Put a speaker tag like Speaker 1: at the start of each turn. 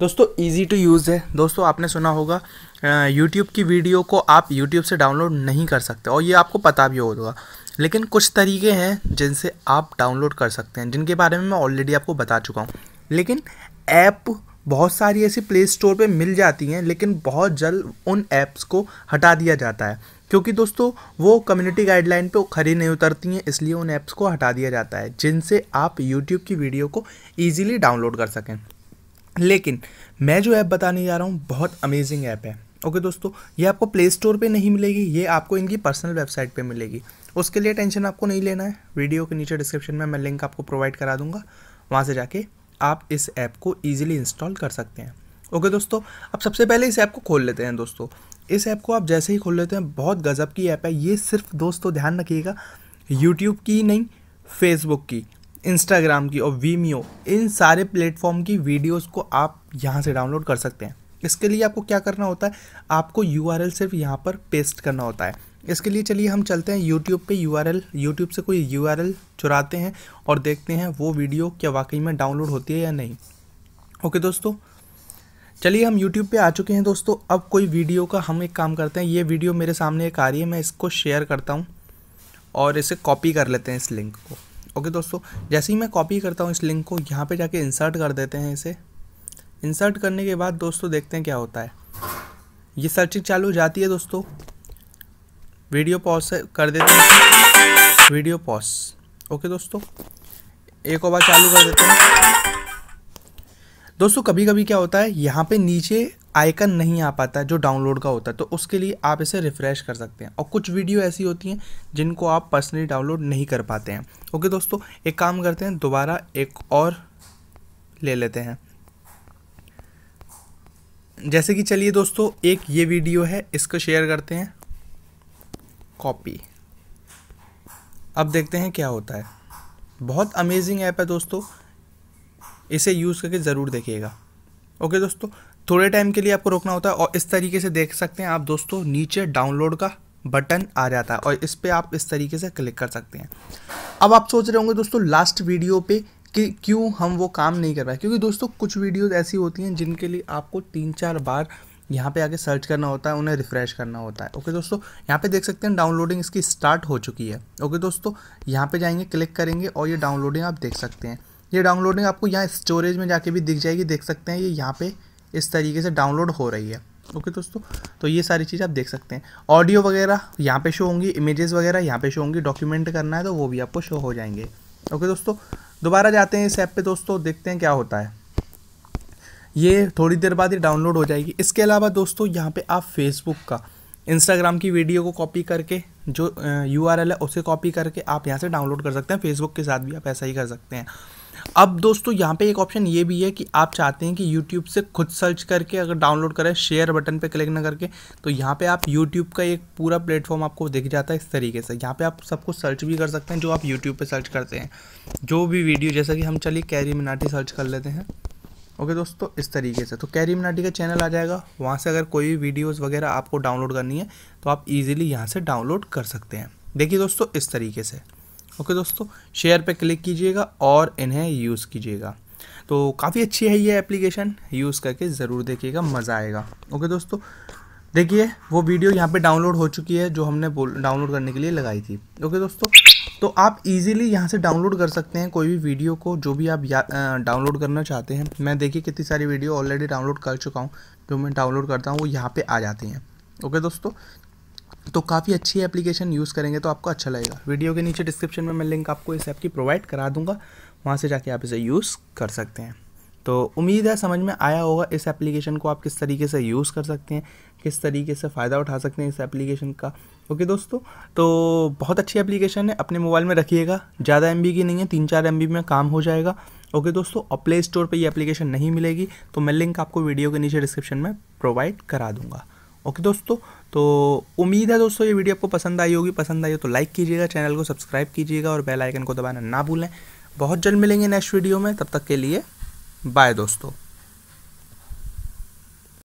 Speaker 1: दोस्तों easy to use है दोस्तों आपने सुना होगा यूट्यूब की वीडियो को आप यूट्यूब से डाउनलोड नहीं कर सकते और ये आपको पता भी होगा लेकिन कुछ तरीके हैं जिनसे आप डाउनलोड कर सकते हैं जिनके बारे में मैं ऑलरेडी आपको बता चुका हूँ लेकिन ऐप बहुत सारी ऐसी प्ले स्टोर पर मिल जाती हैं लेकिन बहुत जल्द उन ऐप्स को हटा दिया जाता है क्योंकि दोस्तों वो कम्युनिटी गाइडलाइन पे खरी नहीं उतरती हैं इसलिए उन ऐप्स को हटा दिया जाता है जिनसे आप यूट्यूब की वीडियो को ईजिली डाउनलोड कर सकें लेकिन मैं जो ऐप बताने जा रहा हूँ बहुत अमेजिंग ऐप है ओके okay, दोस्तों ये आपको प्ले स्टोर पे नहीं मिलेगी ये आपको इनकी पर्सनल वेबसाइट पे मिलेगी उसके लिए टेंशन आपको नहीं लेना है वीडियो के नीचे डिस्क्रिप्शन में मैं लिंक आपको प्रोवाइड करा दूंगा वहाँ से जाके आप इस ऐप को ईजिली इंस्टॉल कर सकते हैं ओके okay, दोस्तों अब सबसे पहले इस ऐप को खोल लेते हैं दोस्तों इस ऐप को आप जैसे ही खोल लेते हैं बहुत गज़ब की ऐप है ये सिर्फ दोस्तों ध्यान रखिएगा यूट्यूब की नहीं फेसबुक की इंस्टाग्राम की और वीमियो इन सारे प्लेटफॉर्म की वीडियोस को आप यहाँ से डाउनलोड कर सकते हैं इसके लिए आपको क्या करना होता है आपको यू सिर्फ यहाँ पर पेस्ट करना होता है इसके लिए चलिए हम चलते हैं यूट्यूब पे यू आर यूट्यूब से कोई यू चुराते हैं और देखते हैं वो वीडियो क्या वाकई में डाउनलोड होती है या नहीं ओके दोस्तों चलिए हम YouTube पे आ चुके हैं दोस्तों अब कोई वीडियो का हम एक काम करते हैं ये वीडियो मेरे सामने एक आ रही है मैं इसको शेयर करता हूँ और इसे कॉपी कर लेते हैं इस लिंक को ओके दोस्तों जैसे ही मैं कॉपी करता हूँ इस लिंक को यहाँ पे जाके इंसर्ट कर देते हैं इसे इंसर्ट करने के बाद दोस्तों देखते हैं क्या होता है ये सर्चिंग चालू हो जाती है दोस्तों वीडियो पॉज कर देते हैं वीडियो पॉज ओके दोस्तों एक और बार चालू कर देते हैं दोस्तों कभी कभी क्या होता है यहाँ पे नीचे आइकन नहीं आ पाता है जो डाउनलोड का होता है तो उसके लिए आप इसे रिफ़्रेश कर सकते हैं और कुछ वीडियो ऐसी होती हैं जिनको आप पर्सनली डाउनलोड नहीं कर पाते हैं ओके दोस्तों एक काम करते हैं दोबारा एक और ले लेते हैं जैसे कि चलिए दोस्तों एक ये वीडियो है इसको शेयर करते हैं कॉपी अब देखते हैं क्या होता है बहुत अमेजिंग ऐप है दोस्तों इसे यूज़ करके ज़रूर देखिएगा ओके दोस्तों थोड़े टाइम के लिए आपको रोकना होता है और इस तरीके से देख सकते हैं आप दोस्तों नीचे डाउनलोड का बटन आ जाता है और इस पर आप इस तरीके से क्लिक कर सकते हैं अब आप सोच रहे होंगे दोस्तों लास्ट वीडियो पे कि क्यों हम वो काम नहीं कर पाए क्योंकि दोस्तों कुछ वीडियोस ऐसी होती हैं जिनके लिए आपको तीन चार बार यहाँ पे आके सर्च करना होता है उन्हें रिफ़्रेश करना होता है ओके दोस्तों यहाँ पे देख सकते हैं डाउनलोडिंग इसकी स्टार्ट हो चुकी है ओके दोस्तों यहाँ पे जाएंगे क्लिक करेंगे और ये डाउनलोडिंग आप देख सकते हैं ये डाउनलोडिंग आपको यहाँ स्टोरेज में जाके भी दिख जाएगी देख सकते हैं ये यहाँ पर इस तरीके से डाउनलोड हो रही है ओके okay, दोस्तों तो ये सारी चीज़ आप देख सकते हैं ऑडियो वगैरह यहाँ पे शो होंगी इमेजेस वगैरह यहाँ पे शो होंगी डॉक्यूमेंट करना है तो वो भी आपको शो हो जाएंगे ओके okay, दोस्तों दोबारा जाते हैं इस ऐप पे दोस्तों देखते हैं क्या होता है ये थोड़ी देर बाद ही डाउनलोड हो जाएगी इसके अलावा दोस्तों यहाँ पर आप फेसबुक का इंस्टाग्राम की वीडियो को कॉपी करके जो यू है उसे कॉपी करके आप यहाँ से डाउनलोड कर सकते हैं फेसबुक के साथ भी आप ऐसा ही कर सकते हैं अब दोस्तों यहाँ पे एक ऑप्शन ये भी है कि आप चाहते हैं कि यूट्यूब से खुद सर्च करके अगर डाउनलोड करें शेयर बटन पे क्लिक ना करके तो यहाँ पे आप यूट्यूब का एक पूरा प्लेटफॉर्म आपको दिख जाता है इस तरीके से यहाँ पे आप सब कुछ सर्च भी कर सकते हैं जो आप यूट्यूब पर सर्च करते हैं जो भी वीडियो जैसा कि हम चलिए कैरी मिनाटी सर्च कर लेते हैं ओके दोस्तों इस तरीके से तो कैरी मिनाटी का चैनल आ जाएगा वहाँ से अगर कोई भी वीडियोज़ वगैरह आपको डाउनलोड करनी है तो आप ईजिली यहाँ से डाउनलोड कर सकते हैं देखिए दोस्तों इस तरीके से ओके दोस्तों शेयर पे क्लिक कीजिएगा और इन्हें यूज़ कीजिएगा तो काफ़ी अच्छी है ये एप्लीकेशन यूज़ करके ज़रूर देखिएगा मज़ा आएगा ओके दोस्तों देखिए वो वीडियो यहाँ पे डाउनलोड हो चुकी है जो हमने डाउनलोड करने के लिए लगाई थी ओके दोस्तों तो आप इजीली यहाँ से डाउनलोड कर सकते हैं कोई भी वीडियो को जो भी आप डाउनलोड करना चाहते हैं मैं देखिए कितनी सारी वीडियो ऑलरेडी डाउनलोड कर चुका हूँ जो मैं डाउनलोड करता हूँ वो यहाँ पर आ जाती हैं ओके दोस्तों तो काफ़ी अच्छी एप्लीकेशन यूज़ करेंगे तो आपको अच्छा लगेगा वीडियो के नीचे डिस्क्रिप्शन में मैं लिंक आपको इस ऐप की प्रोवाइड करा दूंगा वहाँ से जाके आप इसे यूज़ कर सकते हैं तो उम्मीद है समझ में आया होगा इस एप्लीकेशन को आप किस तरीके से यूज़ कर सकते हैं किस तरीके से फ़ायदा उठा सकते हैं इस एप्लीकेशन का ओके दोस्तों तो बहुत अच्छी एप्लीकेशन है अपने मोबाइल में रखिएगा ज़्यादा एम की नहीं है तीन चार एम में काम हो जाएगा ओके दोस्तों और प्ले स्टोर पर यह एप्लीकेशन नहीं मिलेगी तो मैं लिंक आपको वीडियो के नीचे डिस्क्रिप्शन में प्रोवाइड करा दूँगा ओके दोस्तों तो उम्मीद है दोस्तों ये वीडियो आपको पसंद आई होगी पसंद आई हो तो लाइक कीजिएगा चैनल को सब्सक्राइब कीजिएगा और बेल आइकन को दबाना ना भूलें बहुत जल्द मिलेंगे नेक्स्ट वीडियो में तब तक के लिए बाय दोस्तों